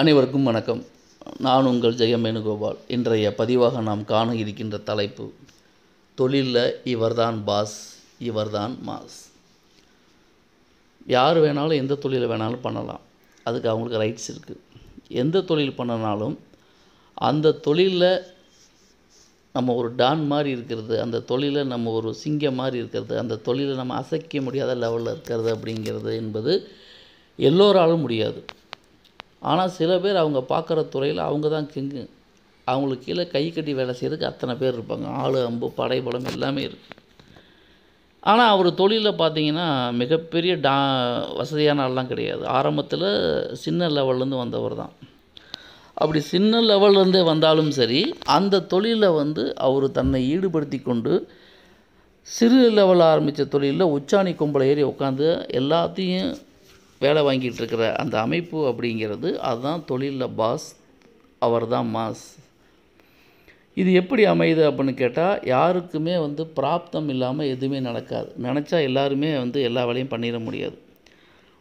அனைவருக்கும் வணக்கம் நான் உங்கள் ஜெயமேணுகோபால் இன்றைய பதிவாக நாம் காண இருக்கின்ற தலைப்பு தொழிலில் இவர்தான் பாஸ் இவர்தான் மாஸ் யார் வேணாலும் எந்த தொழிலை வேணாலும் பண்ணலாம் அதுக்கு அவங்களுக்கு ரைட்ஸ் இருக்குது எந்த தொழில் பண்ணனாலும் அந்த தொழிலில் நம்ம ஒரு டான் மாதிரி இருக்கிறது அந்த தொழிலில் நம்ம ஒரு சிங்கம் மாதிரி இருக்கிறது அந்த தொழிலை நம்ம அசைக்க முடியாத லெவலில் இருக்கிறது அப்படிங்கிறது என்பது எல்லோராலும் முடியாது ஆனால் சில பேர் அவங்க பார்க்குற துறையில் அவங்க தான் கிங்கு அவங்களுக்கு கீழே கை கட்டி வேலை செய்கிறதுக்கு அத்தனை பேர் இருப்பாங்க ஆள் அம்பு படைபலம் எல்லாமே இருக்குது ஆனால் அவர் தொழிலில் பார்த்தீங்கன்னா மிகப்பெரிய டா வசதியான ஆள்லாம் கிடையாது ஆரம்பத்தில் சின்ன லெவல்லேருந்து வந்தவர் தான் அப்படி சின்ன லெவல்லேருந்தே வந்தாலும் சரி அந்த தொழிலில் வந்து அவர் தன்னை ஈடுபடுத்தி கொண்டு சிறு லெவலில் ஆரம்பித்த தொழிலில் உச்சாணி கும்பலை ஏறி உட்காந்து எல்லாத்தையும் வேலை வாங்கிட்டு இருக்கிற அந்த அமைப்பு அப்படிங்கிறது அதுதான் தொழிலில் பாஸ் அவர் தான் மாஸ் இது எப்படி அமையுது அப்படின்னு கேட்டால் யாருக்குமே வந்து பிராப்தம் இல்லாமல் எதுவுமே நடக்காது நினச்சா எல்லாருமே வந்து எல்லா வேலையும் பண்ணிட முடியாது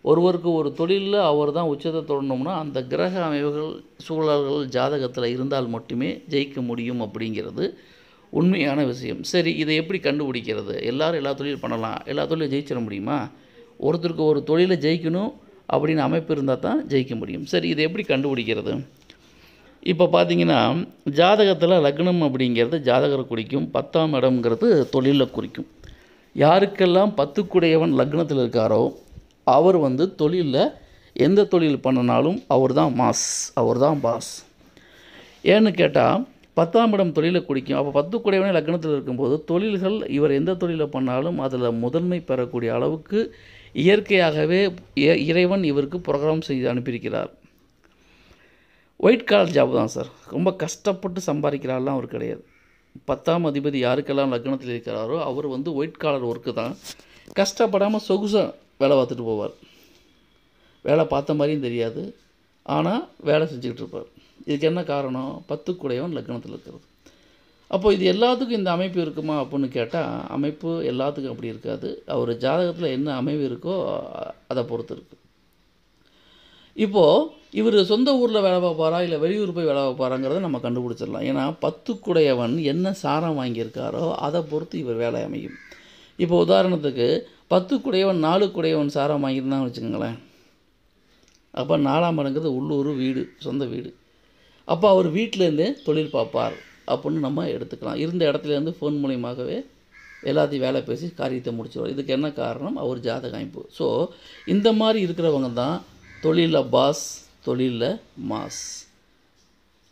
ஒருவருக்கு ஒரு தொழிலில் அவர் தான் உச்சத்தை தொடணும்னா அந்த கிரக அமைவுகள் சூழல்கள் ஜாதகத்தில் இருந்தால் மட்டுமே ஜெயிக்க முடியும் அப்படிங்கிறது உண்மையான விஷயம் சரி இதை எப்படி கண்டுபிடிக்கிறது எல்லோரும் எல்லா தொழிலும் பண்ணலாம் எல்லா தொழிலும் ஜெயிச்சிட முடியுமா ஒருத்தருக்கு ஒரு தொழிலை ஜெயிக்கணும் அப்படின்னு அமைப்பு இருந்தால் தான் ஜெயிக்க முடியும் சரி இதை எப்படி கண்டுபிடிக்கிறது இப்போ பார்த்தீங்கன்னா ஜாதகத்தில் லக்னம் அப்படிங்கிறது ஜாதகரை குறிக்கும் பத்தாம் இடம்ங்கிறது தொழிலில் குறிக்கும் யாருக்கெல்லாம் பத்துக்குடையவன் லக்னத்தில் இருக்காரோ அவர் வந்து தொழிலில் எந்த தொழில் பண்ணினாலும் அவர் தான் மாஸ் அவர் தான் பாஸ் ஏன்னு கேட்டால் பத்தாம் இடம் தொழிலை குடிக்கும் அப்போ பத்து குடையவனே லக்னத்தில் இருக்கும்போது தொழில்கள் இவர் எந்த தொழிலை பண்ணாலும் அதில் முதன்மை பெறக்கூடிய அளவுக்கு இயற்கையாகவே இறைவன் இவருக்கு ப்ரோக்ராம் செய்து அனுப்பியிருக்கிறார் ஒயிட் காலர் ஜாப் தான் சார் ரொம்ப கஷ்டப்பட்டு சம்பாதிக்கிறாரெலாம் அவர் கிடையாது பத்தாம் அதிபதி யாருக்கெல்லாம் லக்னத்தில் இருக்கிறாரோ அவர் வந்து ஒயிட் காலர் ஒர்க்கு தான் கஷ்டப்படாமல் சொகுசாக வேலை பார்த்துட்டு போவார் வேலை பார்த்த மாதிரியும் தெரியாது ஆனால் வேலை செஞ்சுக்கிட்டு இருப்பார் இதுக்கு என்ன காரணம் பத்து குடையவன் லக்னத்தில் இருக்கிறது அப்போது இது எல்லாத்துக்கும் இந்த அமைப்பு இருக்குமா அப்புடின்னு கேட்டால் அமைப்பு எல்லாத்துக்கும் அப்படி இருக்காது அவர் ஜாதகத்தில் என்ன அமைவு இருக்கோ அதை பொறுத்து இருக்குது இப்போது இவர் சொந்த ஊரில் வேலை பார்ப்பாரா இல்லை வெளியூர் போய் வேலை பார்ப்பாராங்கிறத நம்ம கண்டுபிடிச்சிடலாம் ஏன்னா பத்துக்குடையவன் என்ன சாரம் வாங்கியிருக்காரோ அதை பொறுத்து இவர் வேலை அமையும் இப்போ உதாரணத்துக்கு பத்துக்குடையவன் குடையவன் சாரம் வாங்கியிருந்தான் வச்சுக்கோங்களேன் அப்போ நாலாம் மடங்குறது உள்ளூர் வீடு சொந்த வீடு அப்போ அவர் வீட்டிலேருந்தே தொழில் பார்ப்பார் அப்படின்னு நம்ம எடுத்துக்கலாம் இருந்த இடத்துலேருந்து ஃபோன் மூலியமாகவே எல்லாத்தையும் வேலை பேசி காரியத்தை முடிச்சிடுவோம் இதுக்கு என்ன காரணம் அவர் ஜாதக அமைப்பு ஸோ இந்த மாதிரி இருக்கிறவங்க தான் தொழிலில் பாஸ் தொழிலில் மாஸ்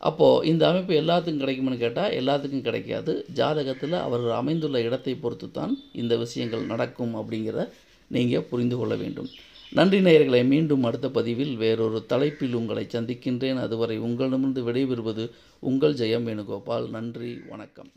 அப்போது இந்த அமைப்பு எல்லாத்துக்கும் கிடைக்கும்னு கேட்டால் எல்லாத்துக்கும் கிடைக்காது ஜாதகத்தில் அவர்கள் அமைந்துள்ள இடத்தை பொறுத்து தான் இந்த விஷயங்கள் நடக்கும் அப்படிங்கிற நீங்கள் புரிந்து கொள்ள வேண்டும் நன்றி நேயர்களை மீண்டும் அடுத்த பதிவில் வேறொரு தலைப்பில் உங்களை சந்திக்கின்றேன் அதுவரை உங்களிடமிருந்து விடைபெறுவது உங்கள் ஜெயம் வேணுகோபால் நன்றி வணக்கம்